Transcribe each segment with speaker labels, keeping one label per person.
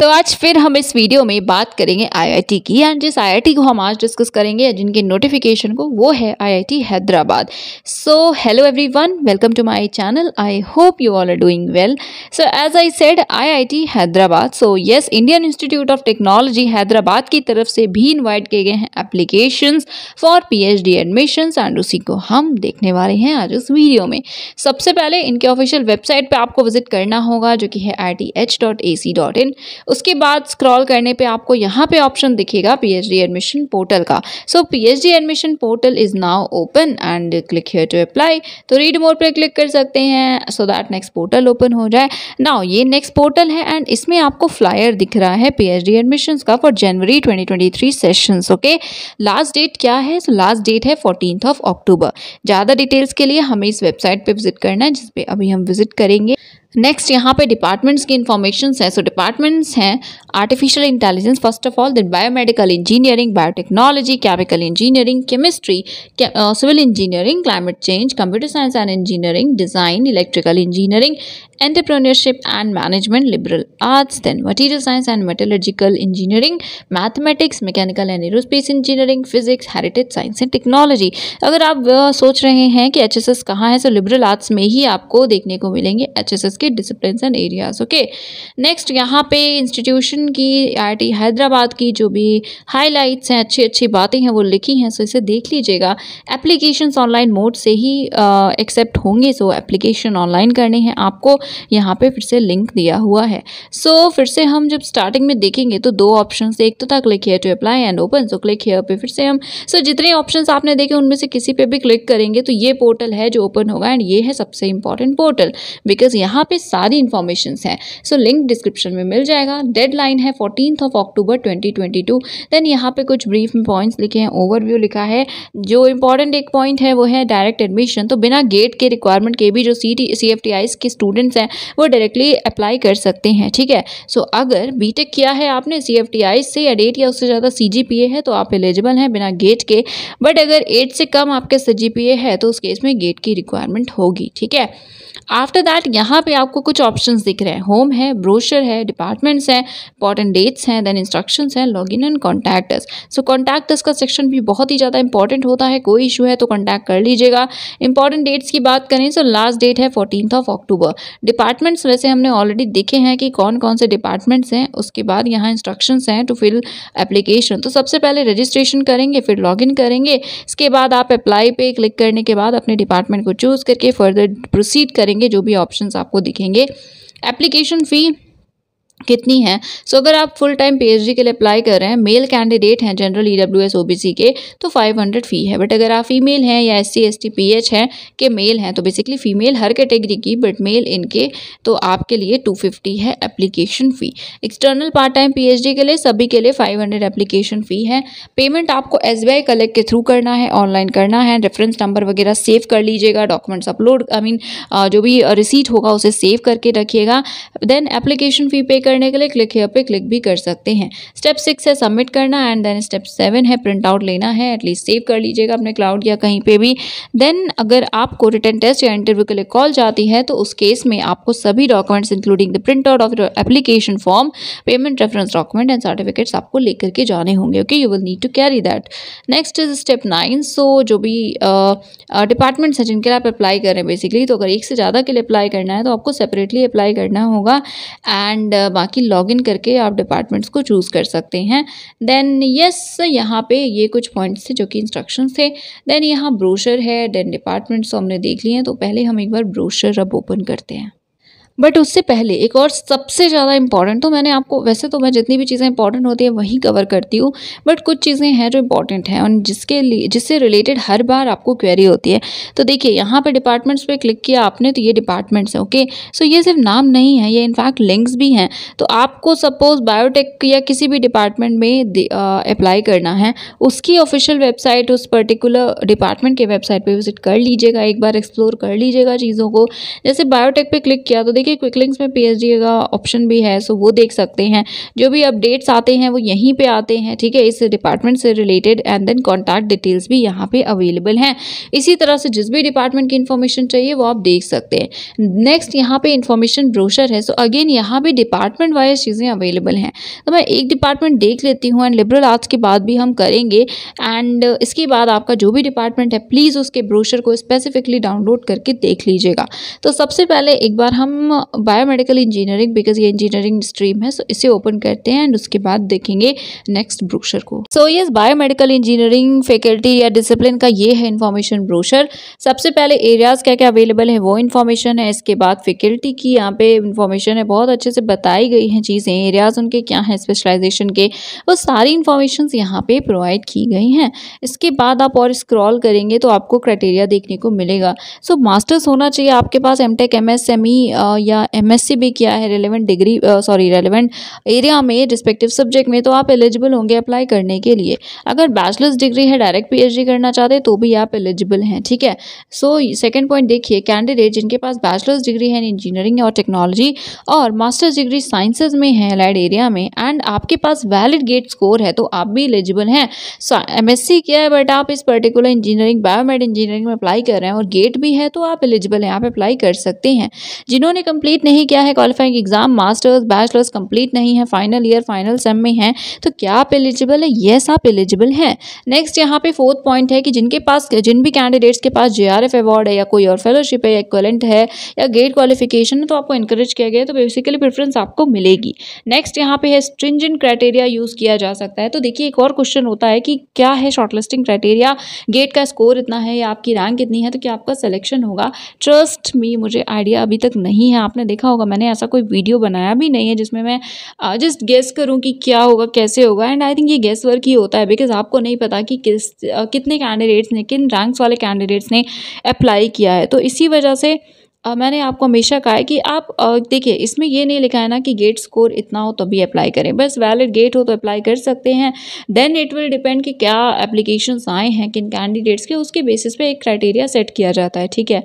Speaker 1: तो आज फिर हम इस वीडियो में बात करेंगे आईआईटी की एंड जिस आईआईटी को हम आज डिस्कस करेंगे जिनके नोटिफिकेशन को वो है IIT Hyderabad so hello everyone welcome to my channel I hope you all are doing well so as I said IIT Hyderabad so yes Indian Institute of Technology Hyderabad की तरफ से भी इन्वाइट किए गए हैं application for P H admissions and उसी को हम देखने वाले हैं आज उस वीडियो में सबसे पहले इनके ऑफिशियल वेबसाइट पर आपको विजिट करना होगा जो कि है आई उसके बाद स्क्रॉल करने पे आपको यहाँ पे ऑप्शन दिखेगा पीएचडी एडमिशन पोर्टल का so PhD admission portal is now open and click here to apply तो रीड मोड पे क्लिक कर सकते हैं so that next portal open हो जाए नाउ ये नेक्स्ट पोर्टल है एंड इसमें आपको फ्लायर दिख रहा है पीएचडी एडमिशंस का for January 2023 sessions okay last date क्या है सो लास्ट डेट है फोर्टीन ऑफ अक्टूबर ज़्यादा डिटेल्स के लिए हमें इस वेबसाइट पर विजिट करना है जिसपे अभी हम विजिट करेंगे नेक्स्ट यहाँ पे डिपार्टमेंट्स की इन्फॉर्मेशन है सो डिपार्टमेंट्स हैं artificial intelligence first of all then biomedical engineering biotechnology chemical engineering chemistry civil engineering climate change computer science and engineering design electrical engineering entrepreneurship and management liberal arts then material science and metallurgical engineering mathematics mechanical and aerospace engineering physics heritage science and technology अगर आप सोच रहे हैं कि H S S कहाँ है तो liberal arts में ही आपको देखने को मिलेंगे एच एस एस के discipline and areas okay next यहाँ पे इंस्टीट्यूशन की आई आई टी हैदराबाद की जो भी हाई लाइट्स हैं अच्छी अच्छी बातें हैं वो लिखी हैं सो तो इसे देख लीजिएगा एप्लीकेशन ऑनलाइन मोड से ही एक्सेप्ट होंगे सो एप्लीकेशन ऑनलाइन करने हैं आपको यहाँ पे फिर से लिंक दिया हुआ है सो so, फिर से हम जब स्टार्टिंग में देखेंगे तो दो ऑप्शन एक तो था click here to apply and open so click here पे फिर से हम सो so, जितने ऑप्शन आपने देखे उनमें से किसी पे भी क्लिक करेंगे तो ये पोर्टल है जो ओपन होगा एंड ये है सबसे इंपॉर्टेंट पोर्टल बिकॉज यहाँ पे सारी इन्फॉर्मेशन है सो लिंक डिस्क्रिप्शन में मिल जाएगा डेड है fourteen of October twenty then यहाँ पे कुछ ब्रीफ पॉइंट्स लिखे हैं ओवरव्यू लिखा है जो इंपॉर्टेंट एक पॉइंट है वो है डायरेक्ट एडमिशन तो बिना गेट के रिक्वायरमेंट के भी जो C T C F T I के स्टूडेंट स्टूडेंट्स हैं वो डायरेक्टली अप्लाई कर सकते हैं ठीक है सो so, अगर बीटेक किया है आपने सी एफ टी आई से या डेट या उससे ज़्यादा सी जी पी ए है तो आप एलिजिबल हैं बिना गेट के बट अगर एट से कम आपके सी जी पी ए है तो उस केस में गेट की रिक्वायरमेंट होगी ठीक है आफ्टर दैट यहाँ पे आपको कुछ ऑप्शंस दिख रहे हैं होम है ब्रोशर है डिपार्टमेंट्स हैं इंपॉर्टेंट डेट्स हैं देन इंस्ट्रक्शंस हैं log in and contact so contact का सेक्शन भी बहुत ही ज़्यादा इंपॉर्टेंट होता है कोई इशू है तो कॉन्टैक्ट कर लीजिएगा इंपॉर्टेंट डेट्स की बात करें तो लास्ट डेट है फोर्टीन ऑफ अक्टूबर डिपार्टमेंट्स वैसे हमने ऑलरेडी देखे हैं कि कौन कौन से डिपार्टमेंट्स हैं उसके बाद यहाँ इंस्ट्रक्शंस हैं टू फिल एप्लीकेशन तो सबसे पहले रजिस्ट्रेशन करेंगे फिर लॉगिन करेंगे इसके बाद आप अप्लाई पे क्लिक करने के बाद अपने डिपार्टमेंट को चूज़ करके फर्दर प्रोसीड करेंगे जो भी ऑप्शन आपको दिखेंगे एप्लीकेशन फ़ी कितनी है सो so, अगर आप फुल टाइम पीएचडी के लिए अप्लाई कर रहे हैं मेल कैंडिडेट हैं general E W S O B C के तो 500 फ़ी है बट अगर आप फीमेल हैं या S C S T P H हैं के मेल हैं तो बेसिकली फीमेल हर कैटेगरी की बट मेल इनके तो आपके लिए 250 है application fee external part time PhD के लिए सभी के लिए 500 एप्लीकेशन फ़ी है पेमेंट आपको एस बी आई कलेक्ट के थ्रू करना है ऑनलाइन करना है रेफरेंस नंबर वगैरह सेव कर लीजिएगा डॉक्यूमेंट्स अपलोड आई मीन जो भी रिसीट होगा उसे सेव करके रखिएगा देन एप्लीकेशन फ़ी पे करने के लिए क्लिक हेयर पे क्लिक भी कर सकते हैं स्टेप सिक्स है सबमिट करना एंड देन स्टेप सेवन है प्रिंट आउट लेना है एटलीस्ट सेव कर लीजिएगा अपने क्लाउड या कहीं पे भी देन अगर आपको रिटर्न टेस्ट या इंटरव्यू के लिए कॉल जाती है तो उस केस में आपको सभी documents including the print out of application form payment reference document and certificates आपको लेकर के जाने होंगे okay you will need to carry that next is step nine so जो भी डिपार्टमेंट्स हैं जिनके लिए आप अप्लाई कर रहे हैं बेसिकली तो अगर एक से ज़्यादा के लिए अप्लाई करना है तो आपको सेपरेटली अप्लाई करना होगा एंड बाकी लॉग लॉगिन करके आप डिपार्टमेंट्स को चूज़ कर सकते हैं देन यस यहाँ पे ये कुछ पॉइंट्स थे जो कि इंस्ट्रक्शन थे देन यहाँ ब्रोशर है देन डिपार्टमेंट्स तो हमने देख लिए हैं तो पहले हम एक बार ब्रोशर अब ओपन करते हैं बट उससे पहले एक और सबसे ज़्यादा इंपॉर्टेंट तो मैंने आपको वैसे तो मैं जितनी भी चीज़ें इंपॉर्टेंट होती है वहीं कवर करती हूँ बट कुछ चीज़ें हैं जो इंपॉर्टेंट हैं और जिसके लिए जिससे रिलेटेड हर बार आपको क्वेरी होती है तो देखिए यहाँ पर डिपार्टमेंट्स पर क्लिक किया आपने तो ये डिपार्टमेंट्स हैं ओके सो ये सिर्फ नाम नहीं है ये इनफैक्ट लिंक्स भी हैं तो आपको सपोज बायोटेक या किसी भी डिपार्टमेंट में अप्लाई करना है उसकी ऑफिशियल वेबसाइट उस पर्टिकुलर डिपार्टमेंट के वेबसाइट पर विजिट कर लीजिएगा एक बार एक्सप्लोर कर लीजिएगा चीज़ों को जैसे बायोटेक पर क्लिक किया तो देखिए क्विक लिंक्स में पी का ऑप्शन भी है सो वो देख सकते हैं जो भी अपडेट्स आते हैं वो यहीं पे आते हैं ठीक है इस डिपार्टमेंट से related and then contact details भी यहाँ पे अवेलेबल हैं इसी तरह से जिस भी डिपार्टमेंट की इन्फॉर्मेशन चाहिए वो आप देख सकते हैं नेक्स्ट यहाँ पे इन्फॉर्मेशन ब्रोशर है सो अगेन यहाँ पे डिपार्टमेंट वाइज चीज़ें अवेलेबल हैं तो मैं एक डिपार्टमेंट देख लेती हूँ एंड लिबरल आर्ट्स के बाद भी हम करेंगे एंड इसके बाद आपका जो भी डिपार्टमेंट है प्लीज़ उसके ब्रोशर को स्पेसिफिकली डाउनलोड करके देख लीजिएगा तो सबसे पहले एक बार हम बायोमेडिकल इंजीनियरिंग बिकॉज ये इंजीनियरिंग स्ट्रीम है सो so इसे ओपन करते हैं एंड उसके बाद देखेंगे नेक्स्ट ब्रोशर को so yes biomedical engineering faculty या डिसिप्लिन का ये है इन्फॉर्मेशन ब्रोशर सबसे पहले एरियाज क्या क्या अवेलेबल है वो इन्फॉर्मेशन है इसके बाद फैकल्टी की यहाँ पे इन्फॉर्मेशन है बहुत अच्छे से बताई गई हैं चीज़ें एरियाज उनके क्या हैं स्पेशलाइजेशन के वो सारी इन्फॉर्मेशन यहाँ पे प्रोवाइड की गई हैं इसके बाद आप और स्क्रॉल करेंगे तो आपको क्राइटेरिया देखने को मिलेगा सो so, मास्टर्स होना चाहिए आपके पास M tech M S M E या एमएससी भी किया है relevant degree sorry relevant area में रिस्पेक्टिव सब्जेक्ट में तो आप एलिजिबल होंगे अप्लाई करने के लिए अगर बैचलर्स डिग्री है डायरेक्ट पीएचडी करना चाहते तो भी आप एलिजिबल हैं ठीक है सो सेकेंड पॉइंट देखिए कैंडिडेट जिनके पास बैचलर्स डिग्री है इंजीनियरिंग और टेक्नोलॉजी और मास्टर्स डिग्री साइंसेज में है अलाइड एरिया में एंड आपके पास वैलिड गेट स्कोर है तो आप भी एलिजिबल हैं सो एम किया है बट आप इस पर्टिकुलर इंजीनियरिंग बायोमेड इंजीनियरिंग में अप्लाई कर रहे हैं और गेट भी है तो आप एलिजिबल हैं आप अप्लाई कर सकते हैं जिन्होंने कंप्लीट नहीं किया है qualifying exam masters bachelors complete नहीं है फाइनल ईयर फाइनल सेम में है तो क्या आप एलिजिबल है येस आप एलिजिबल है नेक्स्ट यहाँ पे फोर्थ पॉइंट है कि जिनके पास जिन भी कैंडिडेट्स के पास जे अवार्ड है या कोई और फेलोशिप है या इक्वलेंट है या गेट क्वालिफिकेशन है तो आपको इंकरेज किया गया तो बेसिकली प्रेफरेंस आपको मिलेगी नेक्स्ट यहाँ पे है स्ट्रिंजेंट क्राइटेरिया यूज़ किया जा सकता है तो देखिए एक और क्वेश्चन होता है कि क्या है शॉर्टलिस्टिंग क्राइटेरिया गेट का स्कोर इतना है या आपकी रैंक इतनी है तो क्या आपका सिलेक्शन होगा ट्रस्ट मी मुझे आइडिया अभी तक नहीं है आपने देखा होगा मैंने ऐसा कोई वीडियो बनाया भी नहीं है जिसमें मैं जस्ट गेस करूँ कि क्या होगा कैसे होगा एंड आई थिंक ये गेस वर्क ही होता है बिकॉज आपको नहीं पता कि किस कितने कैंडिडेट्स ने किन रैंक्स वाले कैंडिडेट्स ने अप्लाई किया है तो इसी वजह से आ, मैंने आपको हमेशा कहा है कि आप देखिए इसमें ये नहीं लिखा है ना कि गेट स्कोर इतना हो तभी तो अप्लाई करें बस वैलिड गेट हो तो अप्लाई कर सकते हैं देन इट विल डिपेंड कि क्या एप्लीकेशंस आए हैं किन कैंडिडेट्स के उसके बेसिस पे एक क्राइटेरिया सेट किया जाता है ठीक है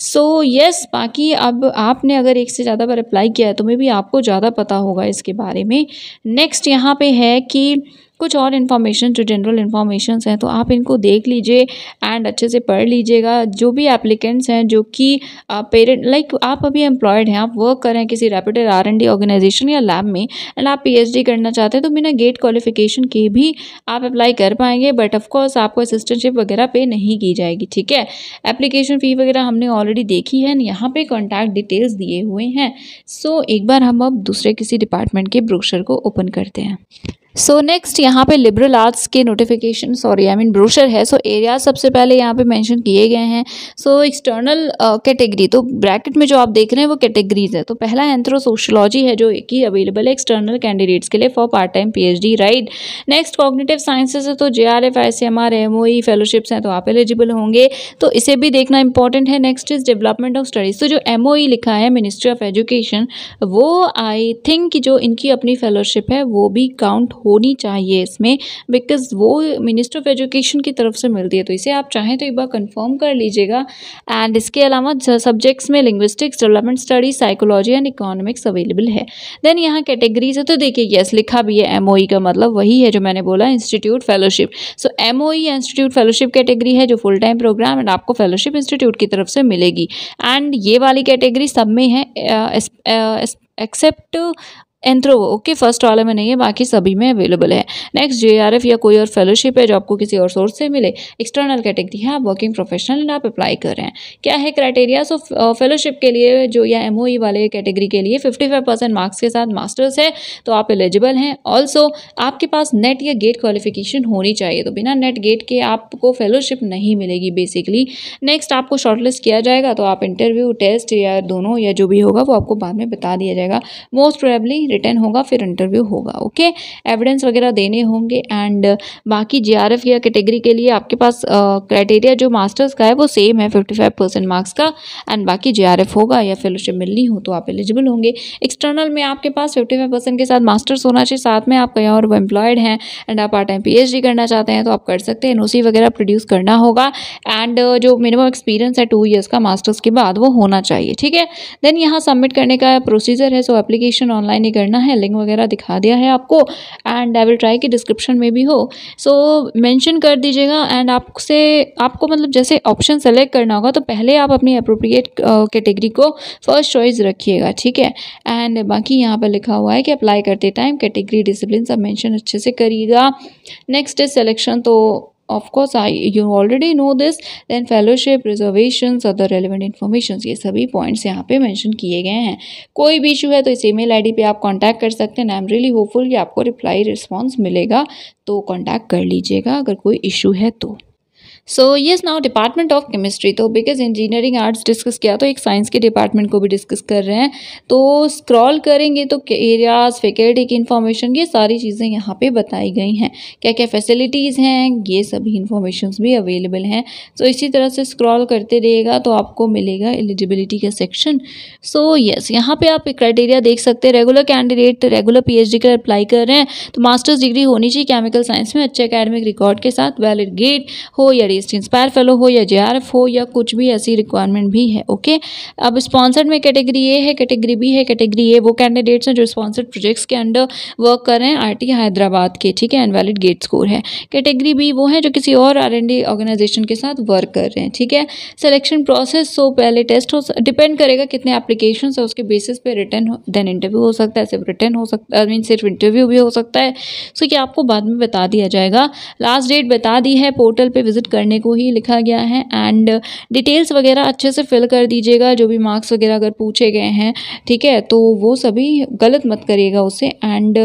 Speaker 1: सो so, यस yes, बाकी अब आपने अगर एक से ज़्यादा बार अप्लाई किया है तो मे भी आपको ज़्यादा पता होगा इसके बारे में नेक्स्ट यहाँ पर है कि कुछ और इन्फॉर्मेशन जो जनरल इन्फॉर्मेशन हैं तो आप इनको देख लीजिए एंड अच्छे से पढ़ लीजिएगा जो भी एप्लीकेंट्स हैं जो कि पेरेंट लाइक आप अभी एम्प्लॉयड हैं आप वर्क कर रहे हैं किसी reputed R and D organization या लैब में एंड आप पी करना चाहते हैं तो बिना गेट क्वालिफिकेशन के भी आप अप्लाई कर पाएंगे बट ऑफकोर्स आपको असिस्टेंटशिप वगैरह पे नहीं की जाएगी ठीक है एप्लीकेशन फ़ी वगैरह हमने ऑलरेडी देखी है यहाँ पर कॉन्टैक्ट डिटेल्स दिए हुए हैं सो so, एक बार हम अब दूसरे किसी डिपार्टमेंट के ब्रोशर को ओपन करते हैं सो नेक्स्ट यहाँ पे लिबरल आर्ट्स के notification sorry I mean brochure है सो so, एरिया सबसे पहले यहाँ पे मेंशन किए गए हैं सो एक्सटर्नल कैटेगरी तो ब्रैकेट में जो आप देख रहे हैं वो तो कैटेगरीज है तो पहला एंथ्रो सोशलॉजी है जो कि अवेलेबल है एक्सटर्नल कैंडिडेट्स के लिए for part time PhD right next cognitive sciences है तो J R F I C M R M O E fellowships हैं तो आप एलिजिबल होंगे तो इसे भी देखना इंपॉर्टेंट है next is development of studies तो जो एम ओ ई लिखा है मिनिस्ट्री ऑफ एजुकेशन वो आई थिंक जो इनकी अपनी फेलोशिप है वो भी काउंट होनी चाहिए इसमें बिकॉज वो मिनिस्टर ऑफ एजुकेशन की तरफ से मिलती है तो इसे आप चाहें तो एक बार कन्फर्म कर लीजिएगा एंड इसके अलावा सब्जेक्ट्स में linguistics development studies psychology and economics available है देन यहाँ कैटेगरीज है तो देखिए येस लिखा भी है एम e का मतलब वही है जो मैंने बोला institute fellowship so M institute fellowship category है जो फुल टाइम प्रोग्राम एंड आपको फेलोशिप इंस्टीट्यूट की तरफ से मिलेगी एंड ये वाली कैटेगरी सब में है एक्सेप्ट एंट्रो ओके फर्स्ट वाले में नहीं है बाकी सभी में अवेलेबल है नेक्स्ट जे या कोई और फेलोशिप है जो आपको किसी और सोर्स से मिले एक्सटर्नल कैटेगरी है आप वर्किंग प्रोफेशनल एंड आप अप्लाई कर रहे हैं क्या है क्राइटेरिया सो फेलोशिप के लिए जो या एम e वाले कैटेगरी के लिए फिफ्टी मार्क्स के साथ मास्टर्स है तो आप एलिजिबल हैं ऑल्सो आपके पास नेट या गेट क्वालिफिकेशन होनी चाहिए तो बिना नेट गेट के आपको फेलोशिप नहीं मिलेगी बेसिकली नेक्स्ट आपको शॉर्टलिस्ट किया जाएगा तो आप इंटरव्यू टेस्ट या दोनों या जो भी होगा वो आपको बाद में बता दिया जाएगा मोस्ट प्रोबेबली रिटर्न होगा फिर इंटरव्यू होगा ओके एविडेंस वगैरह देने होंगे एंड uh, बाकी जे आर एफ या कैटेगरी के लिए आपके पास क्राइटेरिया uh, जो मास्टर्स का है वो सेम है फिफ्टी फाइव परसेंट मार्क्स का एंड बाकी जे आर एफ होगा या फेलोशिप मिलनी हो तो आप एलिजिबल होंगे एक्सटर्नल में आपके पास फिफ्टी फाइव परसेंट के साथ मास्टर्स होना चाहिए साथ में आप कहीं और एम्प्लॉयड हैं एंड आप part time P H D करना चाहते हैं तो आप कर सकते हैं एन ओ सी वगैरह प्रोड्यूस करना होगा एंड uh, जो मिनिमम एक्सपीरियंस है टू ईयर्स का मास्टर्स के बाद वो होना चाहिए ठीक है देन यहाँ सबमिट करने का प्रोसीजर है सो एप्लीकेशन ऑनलाइन ही करना है लिंक वगैरह दिखा दिया है आपको एंड आई विल ट्राई कि डिस्क्रिप्शन में भी हो सो so, मेंशन कर दीजिएगा एंड आपसे आपको मतलब जैसे ऑप्शन सेलेक्ट करना होगा तो पहले आप अपनी अप्रोप्रिएट कैटेगरी को फर्स्ट चॉइस रखिएगा ठीक है एंड बाकी यहाँ पर लिखा हुआ है कि अप्लाई करते टाइम कैटेगरी डिसिप्लिन सब मैंशन अच्छे से करिएगा नेक्स्ट इज सेलेक्शन तो of course I you already know this then fellowship reservation other relevant information ये सभी पॉइंट्स यहाँ पे मैंशन किए गए हैं कोई भी इशू है तो इस ईमेल डी पर आप कॉन्टैक्ट कर सकते हैं आई एम रियली होपफुल कि आपको रिप्लाई रिस्पॉन्स मिलेगा तो कॉन्टैक्ट कर लीजिएगा अगर कोई इशू है तो so yes now department of chemistry तो बिकॉज इंजीनियरिंग आर्ट्स डिस्कस किया तो एक साइंस के डिपार्टमेंट को भी डिस्कस कर रहे हैं तो स्क्रॉल करेंगे तो एरियाज फैकल्टी की इन्फॉर्मेशन ये सारी चीज़ें यहाँ पे बताई गई हैं क्या क्या फैसिलिटीज़ हैं ये सभी इन्फॉर्मेशन भी अवेलेबल हैं सो so, इसी तरह से स्क्रॉल करते रहेगा तो आपको मिलेगा एलिजिबिलिटी का सेक्शन सो येस यहाँ पर आप क्राइटेरिया देख सकते हैं regular candidate regular P H D का अप्लाई कर रहे हैं तो मास्टर्स डिग्री होनी चाहिए केमिकल साइंस में अच्छे अकेडमिक रिकॉर्ड के साथ वैलिड गेट हो या बेस्ड इंस्पायर फेलो हो या जे हो या कुछ भी ऐसी रिक्वायरमेंट भी है ओके अब स्पॉन्सर्ड में कैटेगरी ए है कैटेगरी बी है कैटेगरी ए वो कैंडिडेट्स हैं जो स्पॉन्सर्ड प्रोजेक्ट्स के अंडर वर्क कर रहे हैं टी हैदराबाद के ठीक है एंड वैलिड गेट स्कोर है कैटेगरी बी वो है जो किसी और आर ऑर्गेनाइजेशन के साथ वर्क कर रहे हैं ठीक है सिलेक्शन प्रोसेस सो पहले टेस्ट हो डिपेंड करेगा कितने एप्लीकेशन है उसके बेसिस पे रिटर्न देन इंटरव्यू हो सकता है सिर्फ रिटर्न हो सकता है मीन सिर्फ इंटरव्यू भी हो सकता है सो so, ये आपको बाद में बता दिया जाएगा लास्ट डेट बता दी है पोर्टल पर विजिट कर करने को ही लिखा गया है एंड डिटेल्स वगैरह अच्छे से फिल कर दीजिएगा जो भी मार्क्स वगैरह अगर पूछे गए हैं ठीक है तो वो सभी गलत मत करिएगा उसे एंड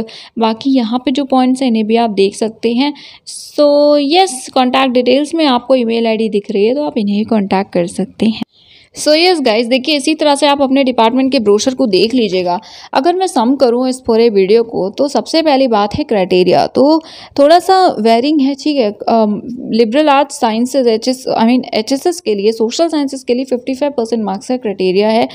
Speaker 1: बाकी यहाँ पे जो पॉइंट्स हैं इन्हें भी आप देख सकते हैं सो यस कॉन्टैक्ट डिटेल्स में आपको ईमेल आईडी दिख रही है तो आप इन्हें कॉन्टैक्ट कर सकते हैं सो यस गाइज देखिए इसी तरह से आप अपने डिपार्टमेंट के ब्रोशर को देख लीजिएगा अगर मैं सम करूँ इस पूरे वीडियो को तो सबसे पहली बात है क्राइटेरिया तो थोड़ा सा वेरिंग है ठीक है liberal arts sciences H S I mean H S S के लिए सोशल साइंसेज के लिए फिफ्टी फाइव परसेंट मार्क्स का क्राइटेरिया है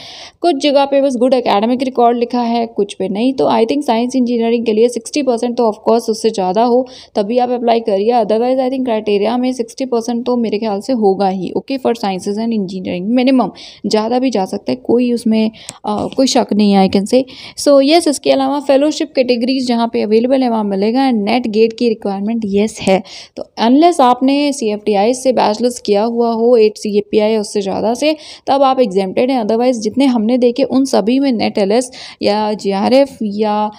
Speaker 1: कुछ जगह पे बस गुड अकेडमिक रिकॉर्ड लिखा है कुछ पे नहीं तो आई थिंक साइंस इंजीनियरिंग के लिए सिक्सटी परसेंट तो ऑफकोर्स उससे ज़्यादा हो तभी आप अप्लाई करिए अदरवाइज आई थिंक क्राइटेरिया में सिक्सटी परसेंट तो मेरे ख्याल से होगा ही okay for sciences and engineering minimum from ज़्यादा भी जा सकता है कोई उसमें आ, कोई शक नहीं है I can say so yes इसके अलावा फेलोशिप कैटेगरीज जहाँ पे अवेलेबल है वहाँ मिलेगा एंड नेट गेट की रिक्वायरमेंट येस है तो अनलेस आपने सी एफ टी आई से बैचलर्स किया हुआ हो eight C A P I उससे ज़्यादा से तब आप एग्जेम्प्टेड हैं अदरवाइज़ जितने हमने देखे उन सभी में नेट एल एस या जे आर एफ या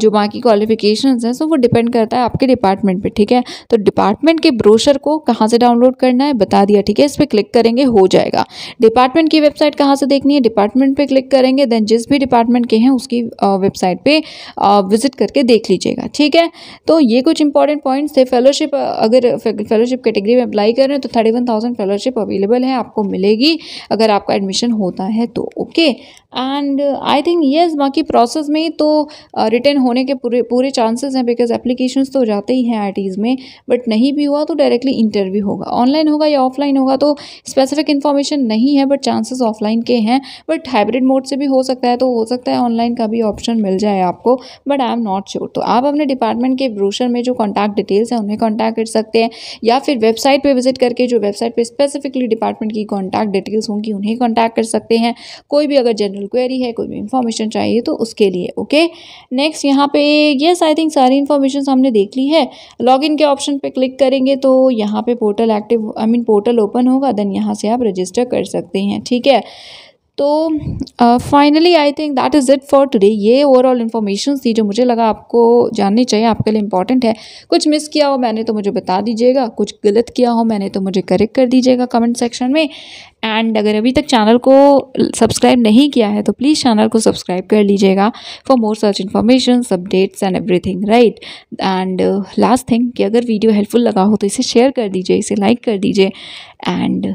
Speaker 1: जो बाकी क्वालिफिकेशन हैं सो वो डिपेंड करता है आपके डिपार्टमेंट पर ठीक है तो डिपार्टमेंट के ब्रोशर को कहाँ से डाउनलोड करना है बता दिया ठीक है इस पर क्लिक करेंगे हो जाएगा डिपार्टमेंट डिपार्टमेंट की वेबसाइट कहाँ से देखनी है डिपार्टमेंट पे क्लिक करेंगे देन जिस भी डिपार्टमेंट के हैं उसकी वेबसाइट पे विजिट करके देख लीजिएगा ठीक है तो ये कुछ इंपॉर्टेंट पॉइंट्स थे फेलोशिप अगर फेलोशिप कैटेगरी में अप्लाई कर रहे हैं तो thirty one thousand fellowship available है आपको मिलेगी अगर आपका एडमिशन होता है तो okay and I think yes बाकी प्रोसेस में तो रिटर्न होने के पूरे पूरे चांसेस हैं बिकॉज एप्लीकेशन तो जाते ही हैं आई में बट नहीं भी हुआ तो डायरेक्टली इंटरव्यू होगा ऑनलाइन होगा या ऑफलाइन होगा तो स्पेसिफिक इन्फॉर्मेशन नहीं है बट चांसेस ऑफलाइन के हैं बट हाइब्रिड मोड से भी हो सकता है तो हो सकता है ऑनलाइन का भी ऑप्शन मिल जाए आपको but I am not sure तो आप अपने डिपार्टमेंट के ब्रोशर में जो कॉन्टैक्ट डिटेल्स हैं उन्हें कॉन्टैक्ट कर सकते हैं या फिर वेबसाइट पर विजिट करके जो वेबसाइट पर स्पेसिफिकली डिपार्टमेंट की कॉन्टैक्ट डिटेल्स होंगी उन्हें कॉन्टैक्ट कर सकते हैं कोई भी अगर जनरल क्वेरी है कोई भी इंफॉर्मेशन चाहिए तो उसके लिए ओके नेक्स्ट यहाँ पे येस आई थिंक सारी इन्फॉर्मेशन हमने देख ली है इन के ऑप्शन पर क्लिक करेंगे तो यहाँ पे portal active I mean portal open होगा देन यहाँ से आप रजिस्टर कर सकते हैं हैं ठीक है तो finally I think that is it for today ये ओवरऑल इन्फॉर्मेशन थी जो मुझे लगा आपको जाननी चाहिए आपके लिए इंपॉर्टेंट है कुछ मिस किया हो मैंने तो मुझे बता दीजिएगा कुछ गलत किया हो मैंने तो मुझे करेक्ट कर दीजिएगा कमेंट सेक्शन में एंड अगर अभी तक चैनल को सब्सक्राइब नहीं किया है तो प्लीज़ चैनल को सब्सक्राइब कर लीजिएगा for more search information updates and everything right and last thing कि अगर वीडियो हेल्पफुल लगा हो तो इसे शेयर कर दीजिए इसे लाइक कर दीजिए एंड